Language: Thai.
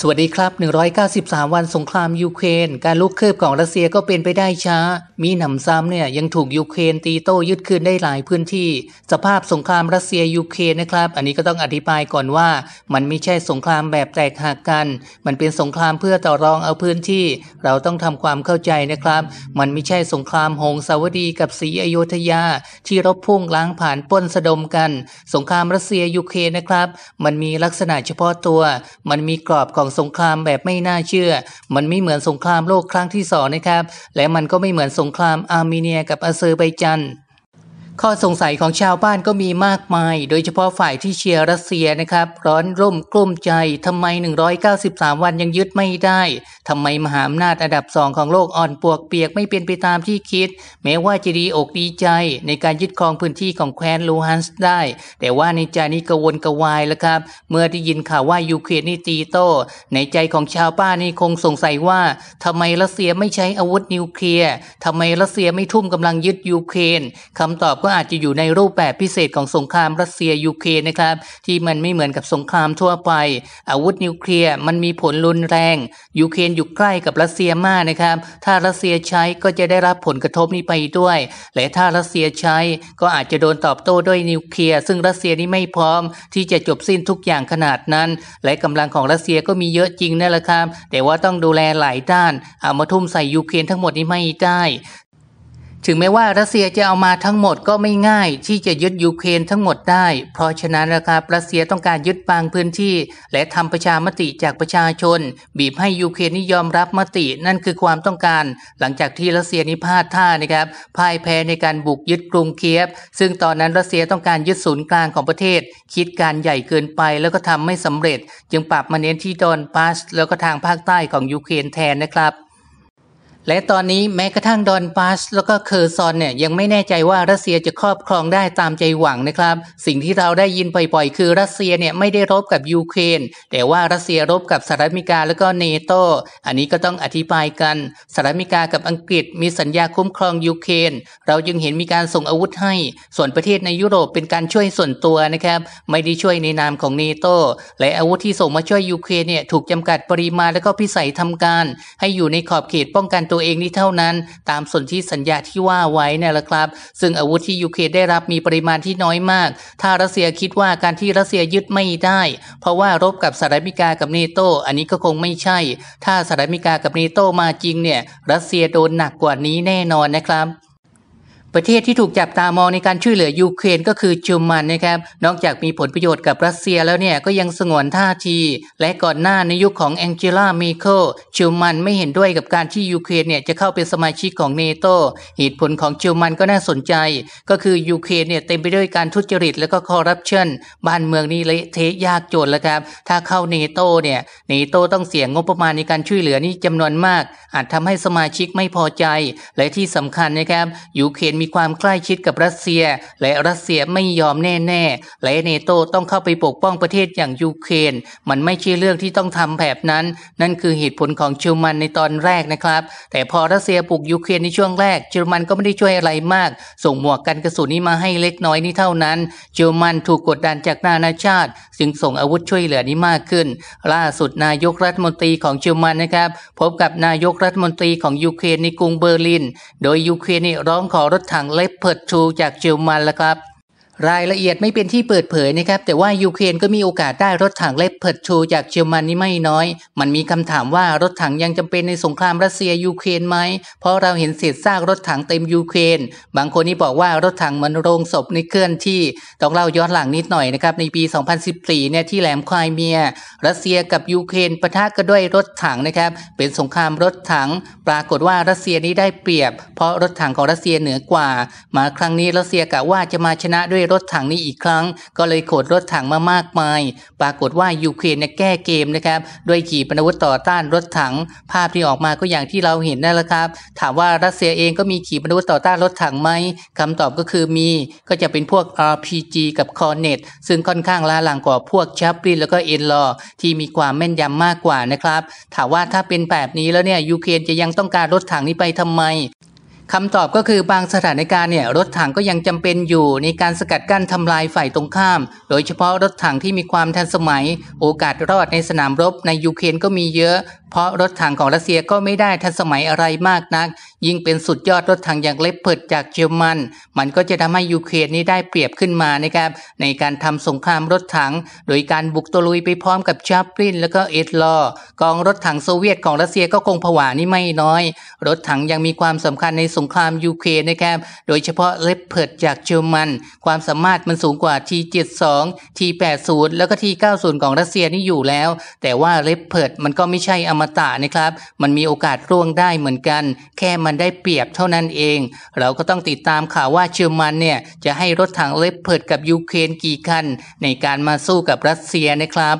สวัสดีครับ 193 วันสงคราม ยูเครน การลุกคืบของรัสเซียก็เป็นไปได้ช้า มีหนำซ้ำเนี่ยยังถูก ยูเครนตีโต้ยึดคืนได้หลายพื้นที่ สภาพสงครามรัสเซีย ยูเครนนะครับ อันนี้ก็ต้องอธิบายก่อนว่า มันไม่ใช่สงครามแบบแตกหักกัน มันเป็นสงครามเพื่อต่อรองเอาพื้นที่ เราต้องทำความเข้าใจนะครับ มันไม่ใช่สงครามหงสาวดีกับศรีอยุธยาที่รบพุ่งล้างผ่านป้นสะดมกัน สงครามรัสเซียยูเครนนะครับ มันมีลักษณะเฉพาะตัว มันมีกรอบขององสงครามแบบไม่น่าเชื่อ มันไม่เหมือนสงครามโลกครั้งที่สองนะครับ และมันก็ไม่เหมือนสงครามอาร์เมเนียกับอาเซอร์ไบจันข้อสงสัยของชาวบ้านก็มีมากมาย โดยเฉพาะฝ่ายที่เชียร์รัสเซียนะครับร้อนร่มกลุ้มใจทำไม 193 วันยังยึดไม่ได้ทำไมมหาอำนาจอันดับสองของโลกอ่อนปวกเปียกไม่เป็นไปตามที่คิด แม้ว่าจะดีอกดีใจในการยึดครองพื้นที่ของแคว้นลูฮันส์ได้ แต่ว่าในใจนี้กวนกวายแล้วครับ เมื่อได้ยินข่าวว่ายูเครนนี่ตีโต้ ในใจของชาวบ้านนี่คงสงสัยว่าทำไมรัสเซียไม่ใช้อาวุธนิวเคลียร์ทำไมรัสเซียไม่ทุ่มกำลังยึดยูเครนคำตอบก็อาจจะอยู่ในรูปแบบพิเศษของสงครามรัสเซียยูเครนนะครับที่มันไม่เหมือนกับสงครามทั่วไป อาวุธนิวเคลียร์มันมีผลรุนแรงยูเครนอยู่ใกล้กับรัสเซียมากนะครับ ถ้ารัสเซียใช้ก็จะได้รับผลกระทบนี้ไปด้วย และถ้ารัสเซียใช้ก็อาจจะโดนตอบโต้ด้วยนิวเคลียร์ซึ่งรัสเซียนี้ไม่พร้อมที่จะจบสิ้นทุกอย่างขนาดนั้น และกำลังของรัสเซียก็มีเยอะจริงนั่นแหละครับแต่ว่าต้องดูแลหลายด้านเอามาทุ่มใส่ยูเครนทั้งหมดนี้ไม่ได้ถึงแม้ว่ารัสเซียจะเอามาทั้งหมดก็ไม่ง่ายที่จะยึดยูเครนทั้งหมดได้ เพราะฉะนั้นนะครับรัสเซียต้องการยึดบางพื้นที่และทำประชามติจากประชาชน บีบให้ยูเครนนี้ยอมรับมตินั่นคือความต้องการ หลังจากที่รัสเซียนี้พลาดท่านะครับพ่ายแพ้ในการบุกยึดกรุงเคียบซึ่งตอนนั้นรัสเซียต้องการยึดศูนย์กลางของประเทศ คิดการใหญ่เกินไปแล้วก็ทำไม่สำเร็จ จึงปรับมาเน้นที่ดอนปาสแล้วก็ทางภาคใต้ของยูเครนแทนนะครับและตอนนี้แม้กระทั่งดอนบาสแล้วก็เคอร์ซอนเนี่ยยังไม่แน่ใจว่ารัสเซียจะครอบครองได้ตามใจหวังนะครับ สิ่งที่เราได้ยินบ่อยๆ คือ รัสเซียเนี่ยไม่ได้รบกับยูเครนแต่ว่ารัสเซียรบกับสหรัฐอเมริกาแล้วก็เนโตอันนี้ก็ต้องอธิบายกันสหรัฐอเมริกากับอังกฤษมีสัญญาคุ้มครองยูเครนเราจึงเห็นมีการส่งอาวุธให้ ส่วนประเทศในยุโรปเป็นการช่วยส่วนตัวนะครับไม่ได้ช่วยในนามของเนโตและอาวุธที่ส่งมาช่วยยูเครนเนี่ยถูกจำกัดปริมาณแล้วก็พิสัยทำการ ให้อยู่ในขอบเขตป้องกันตัวตัวเองนี้เท่านั้นตามสนธิสัญญาที่ว่าไว้นี่แหละครับ ซึ่งอาวุธที่ยูเครนได้รับมีปริมาณที่น้อยมาก ถ้ารัสเซียคิดว่าการที่รัสเซียยึดไม่ได้ เพราะว่ารบกับสหรัฐอเมริกากับเนโตอันนี้ก็คงไม่ใช่ ถ้าสหรัฐอเมริกากับเนโตมาจริงเนี่ยรัสเซียโดนหนักกว่านี้แน่นอนนะครับประเทศที่ถูกจับตามองในการช่วยเหลือยูเครนก็คือจยมันนะครับ นอกจากมีผลประโยชน์กับรัสเซียแล้วเนี่ยก็ยังสงวนท่าที และก่อนหน้าในยุคของแองเจล่ามมเคิลจยมันไม่เห็นด้วยกับการที่ยูเครนเนี่ยจะเข้าเป็นสมาชิกของเนโตเหตุผลของจยมันก็น่าสนใจ ก็คือยูเครนเนี่ยเต็มไปด้วยการทุจริตและก็คอร์รัปชันบ้านเมืองนี้เละเทะยากจนแล้วครับถ้าเข้าเนโตเนี่ยเนโตต้องเสียงบประมาณในการช่วยเหลือนี่จำนวนมาก อาจทำให้สมาชิกไม่พอใจ และที่สำคัญนะครับยูเครนมีีความใกล้ชิดกับรัสเซีย และรัสเซียไม่ยอมแน่ๆและเนโตต้องเข้าไปปกป้องประเทศอย่างยูเครนมันไม่ใช่เรื่องที่ต้องทำแบบนั้น นั่นคือเหตุผลของเยอรมันในตอนแรกนะครับ แต่พอรัสเซียปลุกยูเครนในช่วงแรกเยอรมันก็ไม่ได้ช่วยอะไรมาก ส่งหมวกกันกระสุนนี้มาให้เล็กน้อยนี่เท่านั้นเยอรมันถูกกดดันจากนานาชาติจึงส่งอาวุธช่วยเหลือนี้มากขึ้น ล่าสุดนายกรัฐมนตรีของเยอรมันนะครับ พบกับนายกรัฐมนตรีของยูเครนในกรุงเบอร์ลิน โดยยูเครนร้องขอรถถังางเล็บเพิดชูจากจิวมันแล้วครับรายละเอียดไม่เป็นที่เปิดเผยนะครับ แต่ว่ายูเครนก็มีโอกาสได้รถถังเละเพิดชู จากเยอรมันนี่ไม่น้อย มันมีคำถามว่ารถถังยังจำเป็นในสงคราม รัสเซียยูเครนไหมเพราะเราเห็นเศษซากรถถังเต็มยูเครนบางคนนี่บอกว่ารถถังมันโรงศพในเคลื่อนที่ ต้องเล่าย้อนหลังนิดหน่อยนะครับ ในปี 2014 เนี่ยที่แหลมควายเมียรัสเซียกับยูเครนปะทะกันด้วยรถถังนะครับเป็นสงครามรถถัง ปรากฏว่ารัสเซียนี้ได้เปรียบ เพราะรถถังของรัสเซียเหนือกว่า มาครั้งนี้รัสเซียกะว่าจะมาชนะด้วยรถถังนี้อีกครั้งก็เลยโขดรถถังมามากมายปรากฏว่ายูเครนแก้เกมนะครับ ด้วยขีปนาวุธต่อต้านรถถังภาพที่ออกมาก็อย่างที่เราเห็นนั่นแหละครับ ถามว่ารัสเซียเองก็มีขีปนาวุธต่อต้านรถถังไหมคำตอบก็คือมีก็จะเป็นพวก RPG กับคอนเนตซึ่งค่อนข้างล้าหลังกว่าพวกชัปลินแล้วก็เอ็นลอที่มีความแม่นยำมากกว่านะครับถามว่าถ้าเป็นแบบนี้แล้วเนี่ยยูเครนจะยังต้องการรถถังนี้ไปทำไมคำตอบก็คือบางสถานการณ์เนี่ย รถถังก็ยังจำเป็นอยู่ในการสกัดกั้นทำลายฝ่ายตรงข้าม โดยเฉพาะรถถังที่มีความทันสมัย โอกาสรอดในสนามรบในยูเครนก็มีเยอะเพราะรถถังของรัสเซียก็ไม่ได้ทันสมัยอะไรมากนัก ยิ่งเป็นสุดยอดรถถังอย่างเลปเปิดจากเยอรมัน มันก็จะทำให้ยูเครนนี้ได้เปรียบขึ้นมานะครับในการทำสงครามรถถัง โดยการบุกตะลุยไปพร้อมกับชาปลินแล้วก็เอ็ดลอ กองรถถังโซเวียตของรัสเซียก็คงผวานี่ไม่น้อย รถถังยังมีความสำคัญในสงครามยูเครนนะครับ โดยเฉพาะเลปเปิดจากเยอรมัน ความสามารถมันสูงกว่า T72 T80 แล้วก็ T90 ของรัสเซียนี่อยู่แล้ว แต่ว่าเลปเปิดมันก็ไม่ใช่อมตะนะครับมันมีโอกาสร่วงได้เหมือนกัน แค่มันได้เปรียบเท่านั้นเอง เราก็ต้องติดตามข่าวว่าเชื่อมันเนี่ย จะให้รถถังเล็บเปิดกับ ยูเครนกี่คัน ในการมาสู้กับรัสเซียนะครับ